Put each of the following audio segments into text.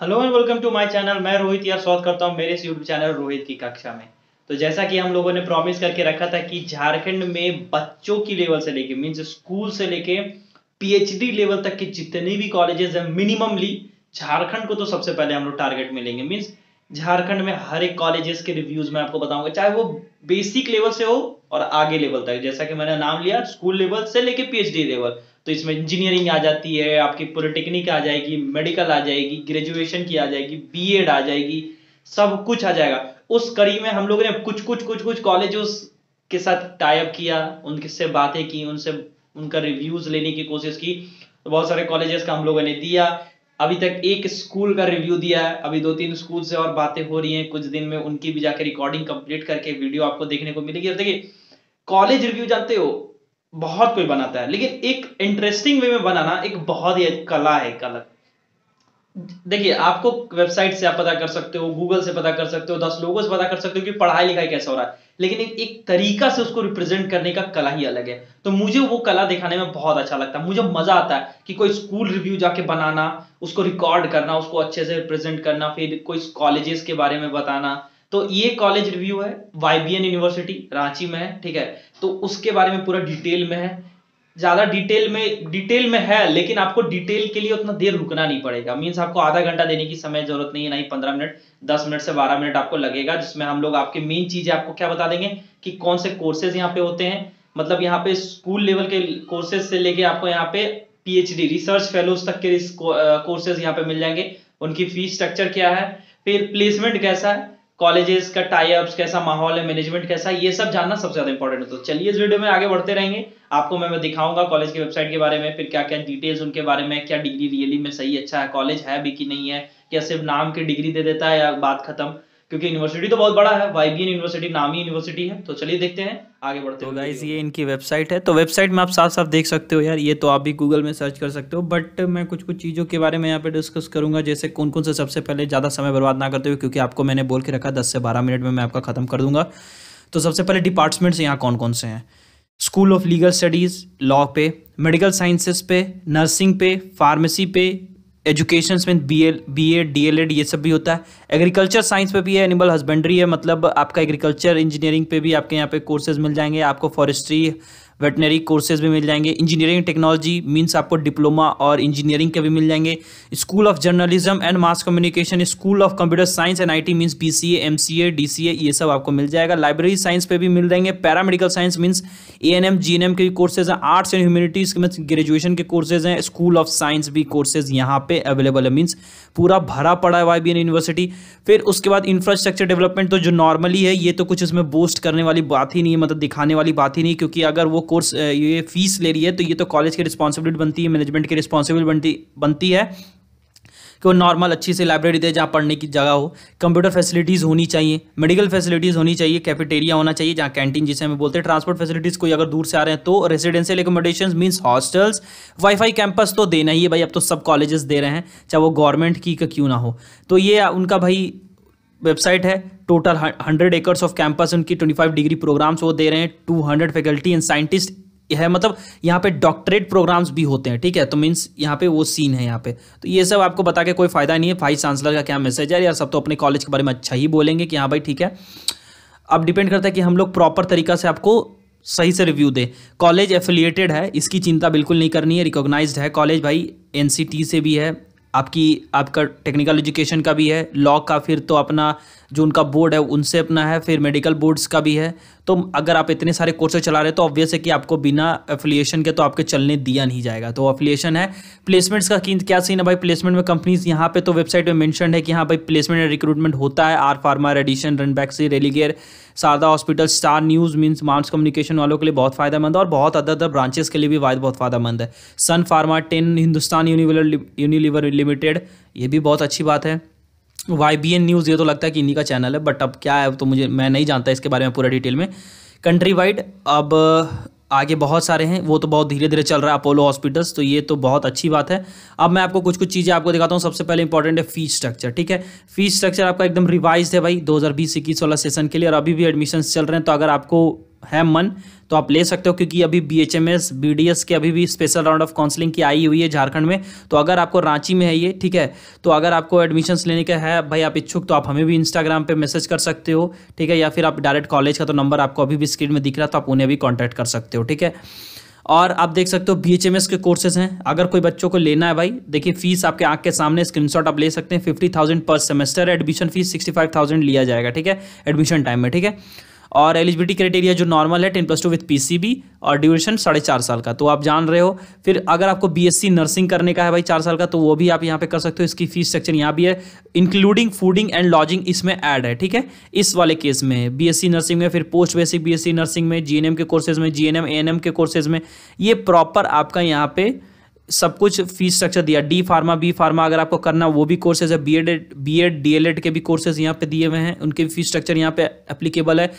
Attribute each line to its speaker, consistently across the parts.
Speaker 1: hello and welcome to my channel मैं रोहित यार स्वागत करता हूँ मेरे इस यूट्यूब चैनल रोहित की कक्षा में तो जैसा कि हम लोगों ने प्रॉमिस करके रखा था कि झारखंड में बच्चों की लेवल से लेके मीन्स स्कूल से लेके पीएचडी लेवल तक के जितने भी कॉलेजेस हैं मिनिममली झारखंड को तो सबसे पहले हम लोग टारगेट में लेंगे मीन्स झारखंड में हर एक कॉलेजेस के रिव्यूज में आपको बताऊंगा चाहे वो बेसिक लेवल से हो और आगे लेवल तक जैसा कि मैंने नाम लिया स्कूल लेवल से लेके पीएचडी लेवल तो इसमें इंजीनियरिंग आ जाती है आपकी पॉलिटेक्निक आ जाएगी मेडिकल आ जाएगी ग्रेजुएशन की आ जाएगी बीएड आ जाएगी सब कुछ आ जाएगा उस कड़ी में हम लोगों ने कुछ कुछ कुछ कुछ कॉलेज के साथ टाइप किया उनके से बातें की उनसे उनका रिव्यूज लेने की कोशिश की तो बहुत सारे कॉलेजेस का हम लोगों ने दिया अभी तक एक स्कूल का रिव्यू दिया है अभी दो तीन स्कूल से और बातें हो रही हैं कुछ दिन में उनकी भी जाके रिकॉर्डिंग कंप्लीट करके वीडियो आपको देखने को मिलेगी और देखिए कॉलेज रिव्यू जानते हो बहुत कोई बनाता है लेकिन एक इंटरेस्टिंग वे में बनाना एक बहुत ही कला है कला देखिए आपको वेबसाइट से आप पता कर सकते हो गूगल से पता कर सकते हो दस लोगों से पता कर सकते हो कि पढ़ाई लिखाई कैसा हो रहा है लेकिन एक, एक तरीका से उसको रिप्रेजेंट करने का कला ही अलग है तो मुझे वो कला दिखाने में बहुत अच्छा लगता है मुझे मजा आता है कि कोई स्कूल रिव्यू जाके बनाना उसको रिकॉर्ड करना उसको अच्छे से रिप्रेजेंट करना फिर कोई कॉलेजेस के बारे में बताना तो ये कॉलेज रिव्यू है वाईबीएन यूनिवर्सिटी रांची में है ठीक है तो उसके बारे में पूरा डिटेल में है ज्यादा डिटेल में डिटेल में है लेकिन आपको डिटेल के लिए उतना देर रुकना नहीं पड़ेगा मीन्स आपको आधा घंटा देने की समय जरूरत नहीं है ना ही पंद्रह मिनट दस मिनट से बारह मिनट आपको लगेगा जिसमें हम लोग आपके मेन चीजें आपको क्या बता देंगे कि कौन से कोर्सेज यहाँ पे होते हैं मतलब यहाँ पे स्कूल लेवल के कोर्सेज से लेके आपको यहाँ पे पीएचडी रिसर्च फेलोज तक के कोर्सेज यहाँ पे मिल जाएंगे उनकी फीस स्ट्रक्चर क्या है फिर प्लेसमेंट कैसा है कॉलेजेस का टाइप्स कैसा माहौल है मैनेजमेंट कैसा है ये सब जानना सबसे ज्यादा इंपॉर्टेंट होता है तो चलिए इस वीडियो में आगे बढ़ते रहेंगे आपको मैं दिखाऊंगा कॉलेज की वेबसाइट के बारे में फिर क्या क्या डिटेल्स उनके बारे में क्या डिग्री रियली में सही अच्छा है कॉलेज है भी कि नहीं है क्या सिर्फ नाम की डिग्री दे देता है या बात खत्म क्योंकि यूनिवर्सिटी तो बहुत बड़ा है वाईबीएन यूनिवर्सिटी नामी यूनिवर्सिटी है तो चलिए देखते हैं आगे बढ़ते तो गाइज ये इनकी वेबसाइट है तो वेबसाइट में आप साफ साफ देख सकते हो यार ये तो आप भी गूगल में सर्च कर सकते हो बट मैं कुछ कुछ चीज़ों के बारे में यहाँ पे डिस्कस करूंगा जैसे कौन कौन से सबसे पहले ज़्यादा समय बर्बाद ना करते हुए क्योंकि आपको मैंने बोल के रखा दस से बारह मिनट में मैं आपका खत्म कर दूंगा तो सबसे पहले डिपार्टमेंट्स यहाँ कौन कौन से हैं school of legal studies law पे मेडिकल साइंसेस पे नर्सिंग पे फार्मेसी पे एजुकेशन में B L B Ed D L Ed ये सब भी होता है एग्रीकल्चर साइंस पे भी है एनिमल हस्बेंड्री है मतलब आपका एग्रीकल्चर इंजीनियरिंग पे भी आपके यहाँ पे कोर्सेज मिल जाएंगे आपको फॉरेस्ट्री वेटनरी कोर्सेज भी मिल जाएंगे इंजीनियरिंग टेक्नोलॉजी मीन्स आपको डिप्लोमा और इंजीनियरिंग के भी मिल जाएंगे school of journalism and mass communication school of computer science and I T means B C M C A D C A ये सब आपको मिल जाएगा लाइब्रेरी साइंस पे भी मिल जाएंगे paramedical science means A N M G N M के भी कोर्सेज हैं आर्ट्स एंड ह्यूमिनिटीज के ग्रेजुएशन के कोर्सेज हैं स्कूल ऑफ साइंस भी कोर्सेज यहाँ पे अवेलेबल है मीन्स पूरा भरा पड़ा है वाई बी एन यूनिवर्सिटी फिर उसके बाद इंफ्रास्ट्रक्चर डेवलपमेंट तो जो नॉर्मली है ये तो कुछ इसमें बोस्ट करने वाली बात ही नहीं है मतलब दिखाने वाली बात ही नहीं क्योंकि अगर वो कोर्स ये फीस ले रही है तो ये तो कॉलेज की रिस्पॉन्सिबिलिटी बनती है मैनेजमेंट की रिस्पॉन्सिबिलिटी बनती बनती है कि वो नॉर्मल अच्छी से लाइब्रेरी दे जहाँ पढ़ने की जगह हो कंप्यूटर फैसिलिटीज़ होनी चाहिए मेडिकल फैसिलिटीज़ होनी चाहिए कैफेटेरिया होना चाहिए जहाँ कैंटीन जिसे हमें बोलते हैं ट्रांसपोर्ट फैसिलिटीज़ कोई अगर दूर से आ रहे हैं तो residential accommodation means hostels wifi campus तो देना ही है भाई अब तो सब कॉलेजेस दे रहे हैं चाहे वो गवर्नमेंट की क्यों ना हो तो ये उनका भाई वेबसाइट है total hundred acres of campus उनकी ट्वेंटी फाइव डिग्री प्रोग्राम्स वो दे रहे हैं two hundred faculty and scientist है मतलब यहाँ पे डॉक्टरेट प्रोग्राम्स भी होते हैं ठीक है तो मीन्स यहाँ पे वो सीन है यहाँ पे तो ये सब आपको बता के कोई फ़ायदा नहीं है वाइस चांसलर का क्या मैसेज है यार सब तो अपने कॉलेज के बारे में अच्छा ही बोलेंगे कि हाँ भाई ठीक है अब डिपेंड करता है कि हम लोग प्रॉपर तरीका से आपको सही से रिव्यू दें कॉलेज एफिलिएटेड है इसकी चिंता बिल्कुल नहीं करनी है रिकॉग्नाइज्ड है कॉलेज भाई एनसीटी से भी है आपकी आपका टेक्निकल एजुकेशन का भी है लॉ का फिर तो अपना जो उनका बोर्ड है उनसे अपना है फिर मेडिकल बोर्ड्स का भी है तो अगर आप इतने सारे कोर्सेज चला रहे हैं तो ऑब्वियस है कि आपको बिना एफिलिएशन के तो आपके चलने दिया नहीं जाएगा तो एफिलिएशन है प्लेसमेंट्स का क्या सीन है भाई प्लेसमेंट में कंपनीज यहाँ पे तो वेबसाइट में मैंशन है कि हाँ भाई प्लेसमेंट एंड रिक्रूटमेंट होता है R pharma Radisson Ranbaxy Religare Sharda hospital star news means mass communication वालों के लिए बहुत फायदेमंद है और बहुत अदर अदर ब्रांचेस के लिए भी बहुत फायदेमंद है सन फार्मा टेन हिंदुस्तान यूनिवर यूनिलीवर लिमिटेड ये भी बहुत अच्छी बात है वाई बी एन न्यूज़ ये तो लगता है कि इन्हीं का चैनल है बट अब क्या है तो मुझे मैं नहीं जानता इसके बारे में पूरा डिटेल में कंट्री वाइड अब आगे बहुत सारे हैं वो तो बहुत धीरे धीरे चल रहा है अपोलो हॉस्पिटल्स तो ये तो बहुत अच्छी बात है अब मैं आपको कुछ कुछ चीज़ें आपको दिखाता हूँ सबसे पहले इंपॉर्टेंट है फीस स्ट्रक्चर ठीक है फीस स्ट्रक्चर आपका एकदम रिवाइज है भाई दो हज़ार बीस वाला सेशन के लिए और अभी भी एडमिशन चल रहे हैं तो अगर आपको है मन तो आप ले सकते हो क्योंकि अभी B H M S B D S के अभी भी स्पेशल राउंड ऑफ काउंसलिंग की आई हुई है झारखंड में तो अगर आपको रांची में है ये ठीक है तो अगर आपको एडमिशन्स लेने का है भाई आप इच्छुक तो आप हमें भी इंस्टाग्राम पे मैसेज कर सकते हो ठीक है या फिर आप डायरेक्ट कॉलेज का तो नंबर आपको अभी भी स्क्रीन में दिख रहा है तो आप उन्हें भी कॉन्टैक्ट कर सकते हो ठीक है और आप देख सकते हो बी एच एम एस के कोर्सेज हैं अगर कोई बच्चों को लेना है भाई देखिए फीस आपके आंख के सामने स्क्रीनशॉट आप ले सकते हैं fifty thousand per semester admission fees sixty five thousand लिया जाएगा ठीक है एडमिशन टाइम में ठीक है और एलिजिबिलिटी क्राइटेरिया जो नॉर्मल है ten plus two with PCB और ड्यूरेशन साढ़े चार साल का तो आप जान रहे हो फिर अगर आपको बीएससी नर्सिंग करने का है भाई चार साल का तो वो भी आप यहाँ पे कर सकते हो इसकी फीस सेक्शन यहाँ भी है इंक्लूडिंग फूडिंग एंड लॉजिंग इसमें ऐड है ठीक है इस वाले केस में है नर्सिंग में फिर पोस्ट बेसिक बी नर्सिंग में जी के कोर्सेज में जी एन के कोर्सेज में ये प्रॉपर आपका यहाँ पे सब कुछ फीस स्ट्रक्चर दिया डी फार्मा बी फार्मा अगर आपको करना वो भी कोर्सेज है B Ed B Ed D के भी कोर्सेज यहाँ पे दिए हुए हैं उनके भी फीस स्ट्रक्चर यहाँ पे एप्लीकेबल है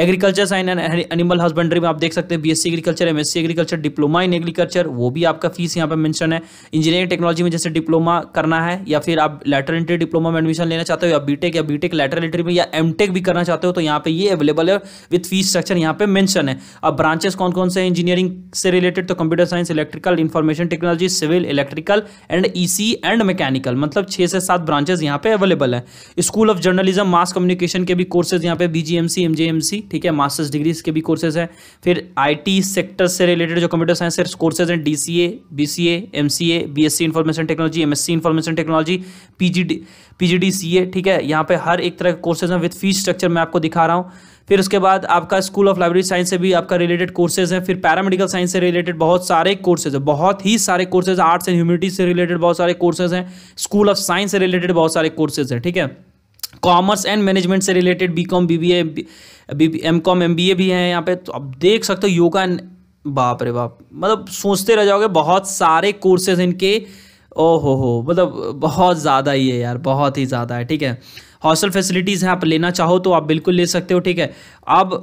Speaker 1: agriculture science and animal husbandry में आप देख सकते हैं BSc agriculture MSc agriculture diploma in agriculture वो भी आपका फीस यहाँ पर मैंशन है इंजीनियरिंग टेक्नोलॉजी में जैसे डिप्लोमा करना है या फिर आप लेटर एंट्री डिप्लोमा में एडमिशन लेना चाहते हो या बीटेक या बीटेक लेटर एंट्री में या एमटेक भी करना चाहते हो तो यहाँ पे ये अवेलेबल है विथ फीस स्ट्रक्चर यहाँ पे मैंशन है अब ब्रांचेस कौन कौन से इंजीनियरिंग से रिलेटेड तो computer science electrical information technology civil electrical and EC and mechanical मतलब छः से सात ब्रांचेस यहाँ पे अवेलेबल है school of journalism mass communication के भी कोर्सेज यहाँ पे बीजीएमसी एमजेएमसी ठीक है मास्टर्स डिग्रीज के भी कोर्सेज हैं फिर आईटी सेक्टर से रिलेटेड जो कंप्यूटर साइंस के कोर्सेज हैं DCA BCA MCA BSc information technology MSc information technology PGD A ठीक है यहाँ पे हर एक तरह के कोर्सेज हैं विद फीस स्ट्रक्चर मैं आपको दिखा रहा हूँ फिर उसके बाद आपका स्कूल ऑफ लाइब्रेरी साइंस से भी आपका रिलेटेड कोर्सेज है फिर पैरामेडिकल साइंस से रिलेटेड बहुत सारे कोर्सेज है बहुत ही सारे कोर्सेज आर्ट्स एंड ह्यूमिनिटीज से रिलेटेड बहुत सारे कोर्सेज हैं स्कूल ऑफ साइंस से रिलेटेड बहुत सारे कोर्सेज हैं ठीक है कॉमर्स एंड मैनेजमेंट से related B com B B A M com M B A भी हैं यहाँ पे तो आप देख सकते हो योगा एंड बाप रे बाप मतलब सोचते रह जाओगे बहुत सारे कोर्सेज इनके ओहो हो मतलब बहुत ज़्यादा ही है यार बहुत ही ज़्यादा है ठीक है हॉस्टल फैसिलिटीज़ हैं आप लेना चाहो तो आप बिल्कुल ले सकते हो ठीक है अब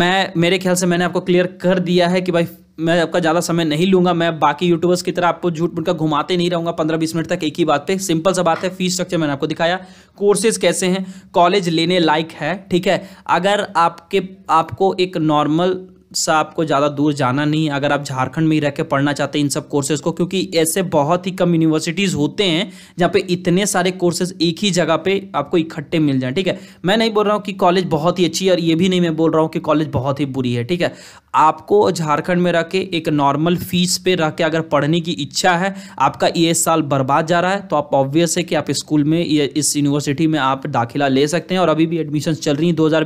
Speaker 1: मैं मेरे ख्याल से मैंने आपको क्लियर कर दिया है कि भाई मैं आपका ज़्यादा समय नहीं लूँगा मैं बाकी यूट्यूबर्स की तरह आपको झूठ का घुमाते नहीं रहूँगा पंद्रह बीस मिनट तक एक ही बात पे सिंपल सा बात है फीस स्ट्रक्चर मैंने आपको दिखाया कोर्सेज कैसे हैं कॉलेज लेने लायक है ठीक है अगर आपके आपको एक नॉर्मल से आपको ज़्यादा दूर जाना नहीं अगर आप झारखंड में ही रह कर पढ़ना चाहते हैं इन सब कोर्सेज को क्योंकि ऐसे बहुत ही कम यूनिवर्सिटीज़ होते हैं जहाँ पे इतने सारे कोर्सेज एक ही जगह पे आपको इकट्ठे मिल जाएं ठीक है मैं नहीं बोल रहा हूँ कि कॉलेज बहुत ही अच्छी है और ये भी नहीं मैं बोल रहा हूँ कि कॉलेज बहुत ही बुरी है ठीक है आपको झारखंड में रह के एक नॉर्मल फीस पे रह के अगर पढ़ने की इच्छा है आपका ये साल बर्बाद जा रहा है तो आप ऑब्वियस है कि आप स्कूल में इस यूनिवर्सिटी में आप दाखिला ले सकते हैं और अभी भी एडमिशन चल रही हैं दो हज़ार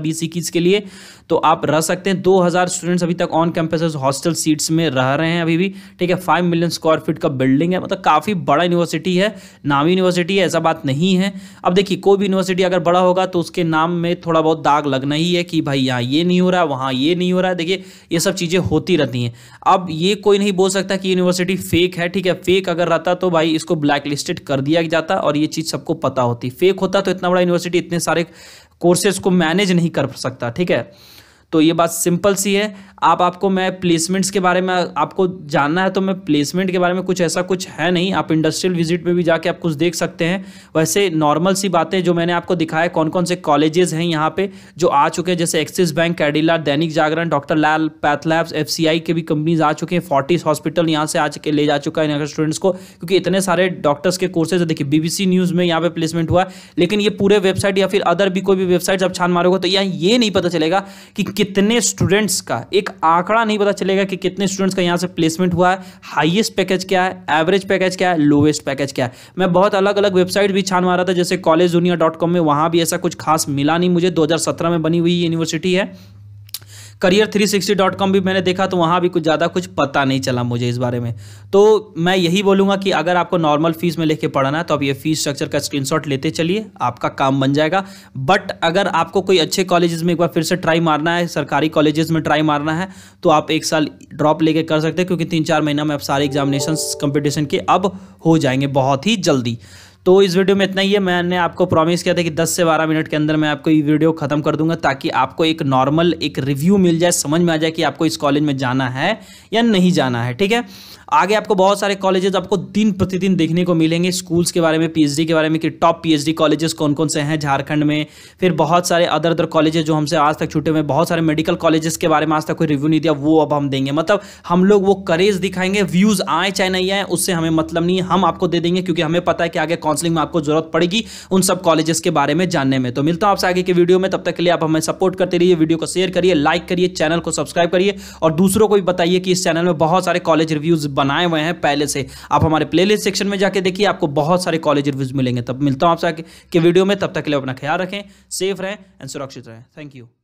Speaker 1: के लिए तो आप रह सकते हैं दो स्टूडेंट्स स्टूडेंट्स अभी तक ऑन कैंपस हॉस्टल सीट्स में रह रहे हैं अभी भी ठीक है फाइव मिलियन स्क्वायर फीट का बिल्डिंग है मतलब काफ़ी बड़ा यूनिवर्सिटी है नामी यूनिवर्सिटी है ऐसा बात नहीं है अब देखिए कोई भी यूनिवर्सिटी अगर बड़ा होगा तो उसके नाम में थोड़ा बहुत दाग लगना ही है कि भाई यहाँ ये नहीं हो रहा है वहाँ ये नहीं हो रहा देखिए ये सब चीज़ें होती रहती हैं अब ये कोई नहीं बोल सकता कि यूनिवर्सिटी फेक है ठीक है फेक अगर रहता तो भाई इसको ब्लैक लिस्टेड कर दिया जाता और ये चीज़ सबको पता होती फेक होता तो इतना बड़ा यूनिवर्सिटी इतने सारे कोर्सेज को मैनेज नहीं कर सकता ठीक है तो ये बात सिंपल सी है आप आपको मैं प्लेसमेंट्स के बारे में आपको जानना है तो मैं प्लेसमेंट के बारे में कुछ ऐसा कुछ है नहीं आप इंडस्ट्रियल विजिट पे भी जाके आप कुछ देख सकते हैं वैसे नॉर्मल सी बातें जो मैंने आपको दिखाया कौन कौन से कॉलेजेस हैं यहाँ पे जो आ चुके हैं जैसे axis bank Cadila Dainik Jagran doctor Lal pathlabs एफ के भी कंपनीज आ चुके हैं फोर्टिस हॉस्पिटल यहाँ से आज के ले जा चुका है स्टूडेंट्स को क्योंकि इतने सारे डॉक्टर्स के कोर्सेज देखिए बीबीसी न्यूज़ में यहाँ पे प्लेसमेंट हुआ लेकिन ये पूरे वेबसाइट या फिर अदर भी कोई भी वेबसाइट आप छान मारोगे तो यहाँ ये नहीं पता चलेगा कि कितने स्टूडेंट्स का एक आंकड़ा नहीं पता चलेगा कि कितने स्टूडेंट्स का यहाँ से प्लेसमेंट हुआ है हाईएस्ट पैकेज क्या है एवरेज पैकेज क्या है लोवेस्ट पैकेज क्या है मैं बहुत अलग अलग वेबसाइट भी छान मारा था जैसे कॉलेज में वहाँ भी ऐसा कुछ खास मिला नहीं मुझे दो में बनी हुई यूनिवर्सिटी है career three sixty dot com भी मैंने देखा तो वहाँ भी कुछ ज़्यादा कुछ पता नहीं चला मुझे इस बारे में तो मैं यही बोलूँगा कि अगर आपको नॉर्मल फीस में लेके पढ़ाना है तो आप ये फीस स्ट्रक्चर का शॉट लेते चलिए आपका काम बन जाएगा बट अगर आपको कोई अच्छे कॉलेजेस में एक बार फिर से ट्राई मारना है सरकारी कॉलेजेस में ट्राई मारना है तो आप एक साल ड्रॉप लेके कर सकते हैं क्योंकि तीन चार महीना में आप सारे एग्जामिनेशन कंपटीशन के अब हो जाएंगे बहुत ही जल्दी तो इस वीडियो में इतना ही है मैंने आपको प्रॉमिस किया था कि 10 से 12 मिनट के अंदर मैं आपको ये वीडियो खत्म कर दूंगा ताकि आपको एक नॉर्मल एक रिव्यू मिल जाए समझ में आ जाए कि आपको इस कॉलेज में जाना है या नहीं जाना है ठीक है आगे आपको बहुत सारे कॉलेजेस आपको दिन प्रतिदिन देखने को मिलेंगे स्कूल्स के बारे में पीएचडी के बारे में कि टॉप पीएचडी कॉलेजेस कौन कौन से हैं झारखंड में फिर बहुत सारे अदर अदर कॉलेजेस जो हमसे आज तक छूटे हुए बहुत सारे मेडिकल कॉलेजेस के बारे में आज तक कोई रिव्यू नहीं दिया वो अब हम देंगे मतलब हम लोग वो करेज दिखाएंगे व्यूज़ आए चाहे नहीं आए उससे हमें मतलब नहीं हम आपको दे देंगे क्योंकि हमें पता है कि आगे काउंसलिंग में आपको जरूरत पड़ेगी उन सब कॉलेजेस के बारे में जानने में तो मिलता हूँ आपसे आगे की वीडियो में तब तक के लिए आप हमें सपोर्ट करते रहिए वीडियो को शेयर करिए लाइक करिए चैनल को सब्सक्राइब करिए और दूसरों को भी बताइए कि इस चैनल में बहुत सारे कॉलेज रिव्यूज़ बनाए हुए हैं पहले से आप हमारे प्लेलिस्ट सेक्शन में जाके देखिए आपको बहुत सारे कॉलेज रिव्यूज मिलेंगे तब मिलता हूँ आपसे के वीडियो में तब तक के लिए अपना ख्याल रखें सेफ रहें एंड सुरक्षित रहें थैंक यू